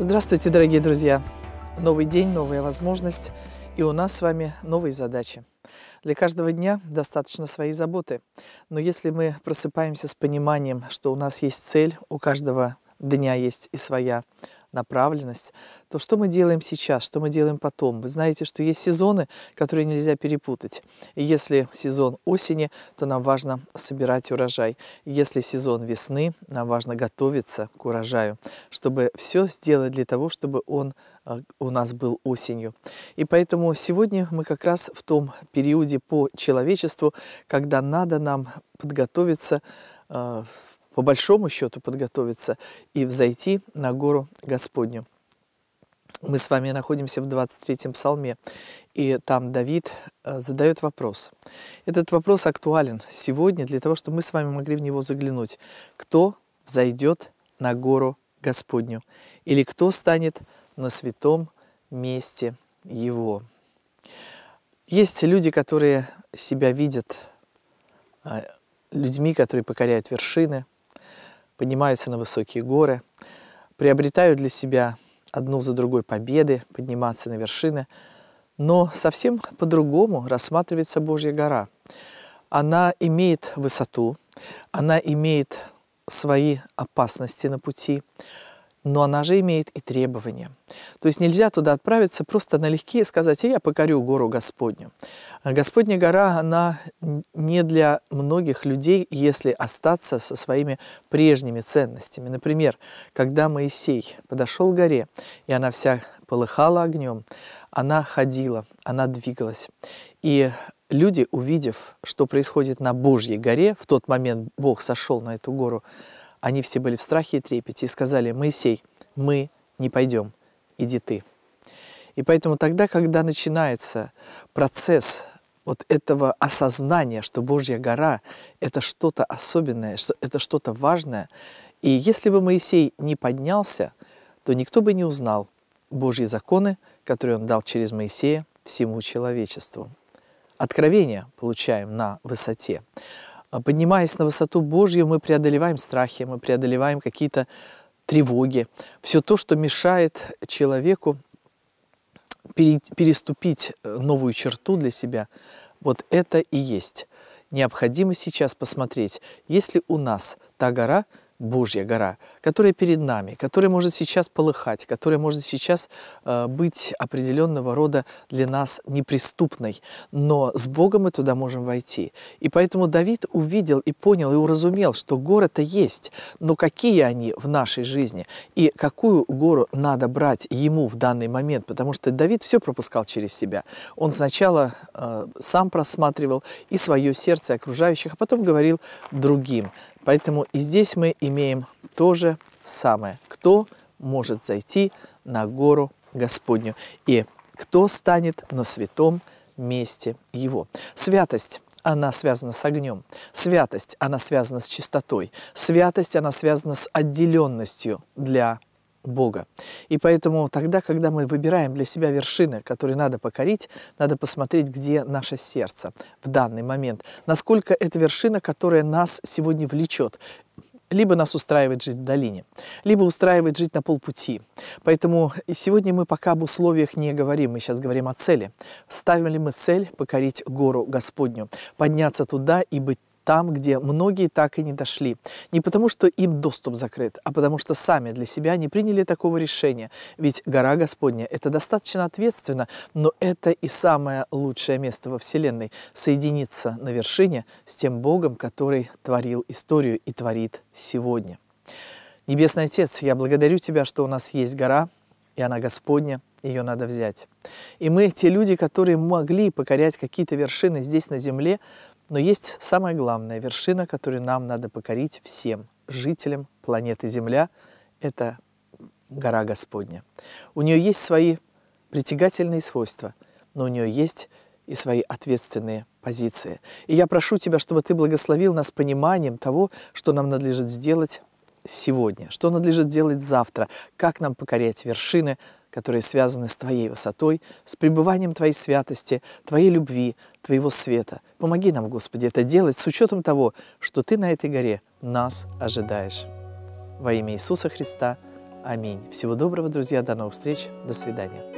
Здравствуйте, дорогие друзья! Новый день, новая возможность, и у нас с вами новые задачи. Для каждого дня достаточно своей заботы, но если мы просыпаемся с пониманием, что у нас есть цель, у каждого дня есть и своя направленность, то что мы делаем сейчас, что мы делаем потом. Вы знаете, что есть сезоны, которые нельзя перепутать. И если сезон осени, то нам важно собирать урожай. Если сезон весны, нам важно готовиться к урожаю, чтобы все сделать для того, чтобы он э, у нас был осенью. И поэтому сегодня мы как раз в том периоде по человечеству, когда надо нам подготовиться э, по большому счету подготовиться и взойти на гору Господню. Мы с вами находимся в 23-м псалме, и там Давид э, задает вопрос. Этот вопрос актуален сегодня для того, чтобы мы с вами могли в него заглянуть. Кто взойдет на гору Господню? Или кто станет на святом месте Его? Есть люди, которые себя видят э, людьми, которые покоряют вершины – поднимаются на высокие горы, приобретают для себя одну за другой победы, подниматься на вершины. Но совсем по-другому рассматривается Божья гора. Она имеет высоту, она имеет свои опасности на пути, но она же имеет и требования. То есть нельзя туда отправиться просто налегке и сказать, я покорю гору Господню. Господня гора, она не для многих людей, если остаться со своими прежними ценностями. Например, когда Моисей подошел к горе, и она вся полыхала огнем, она ходила, она двигалась. И люди, увидев, что происходит на Божьей горе, в тот момент Бог сошел на эту гору, они все были в страхе и трепете и сказали, «Моисей, мы не пойдем, иди ты». И поэтому тогда, когда начинается процесс вот этого осознания, что Божья гора — это что-то особенное, что это что-то важное, и если бы Моисей не поднялся, то никто бы не узнал Божьи законы, которые он дал через Моисея всему человечеству. Откровение получаем на высоте. А поднимаясь на высоту Божью, мы преодолеваем страхи, мы преодолеваем какие-то тревоги, все то, что мешает человеку переступить э, новую черту для себя, вот это и есть. Необходимо сейчас посмотреть, есть ли у нас та гора, Божья гора, которая перед нами, которая может сейчас полыхать, которая может сейчас э, быть определенного рода для нас неприступной, но с Богом мы туда можем войти. И поэтому Давид увидел и понял и уразумел, что горы-то есть, но какие они в нашей жизни и какую гору надо брать ему в данный момент, потому что Давид все пропускал через себя. Он сначала э, сам просматривал и свое сердце, и окружающих, а потом говорил другим. Поэтому и здесь мы имеем то же самое. Кто может зайти на гору Господню и кто станет на святом месте его. Святость она связана с огнем. Святость, она связана с чистотой. Святость, она связана с отделенностью для Бога. И поэтому тогда, когда мы выбираем для себя вершины, которые надо покорить, надо посмотреть, где наше сердце в данный момент. Насколько эта вершина, которая нас сегодня влечет. Либо нас устраивает жить в долине, либо устраивает жить на полпути. Поэтому сегодня мы пока об условиях не говорим, мы сейчас говорим о цели. Ставим ли мы цель покорить гору Господню, подняться туда и быть там, где многие так и не дошли. Не потому, что им доступ закрыт, а потому, что сами для себя не приняли такого решения. Ведь гора Господня – это достаточно ответственно, но это и самое лучшее место во Вселенной – соединиться на вершине с тем Богом, который творил историю и творит сегодня. Небесный Отец, я благодарю Тебя, что у нас есть гора, и она Господня, ее надо взять. И мы, те люди, которые могли покорять какие-то вершины здесь на земле, но есть самая главная вершина, которую нам надо покорить всем жителям планеты Земля. Это гора Господня. У нее есть свои притягательные свойства, но у нее есть и свои ответственные позиции. И я прошу Тебя, чтобы Ты благословил нас пониманием того, что нам надлежит сделать сегодня, что надлежит делать завтра, как нам покорять вершины которые связаны с Твоей высотой, с пребыванием Твоей святости, Твоей любви, Твоего света. Помоги нам, Господи, это делать с учетом того, что Ты на этой горе нас ожидаешь. Во имя Иисуса Христа. Аминь. Всего доброго, друзья. До новых встреч. До свидания.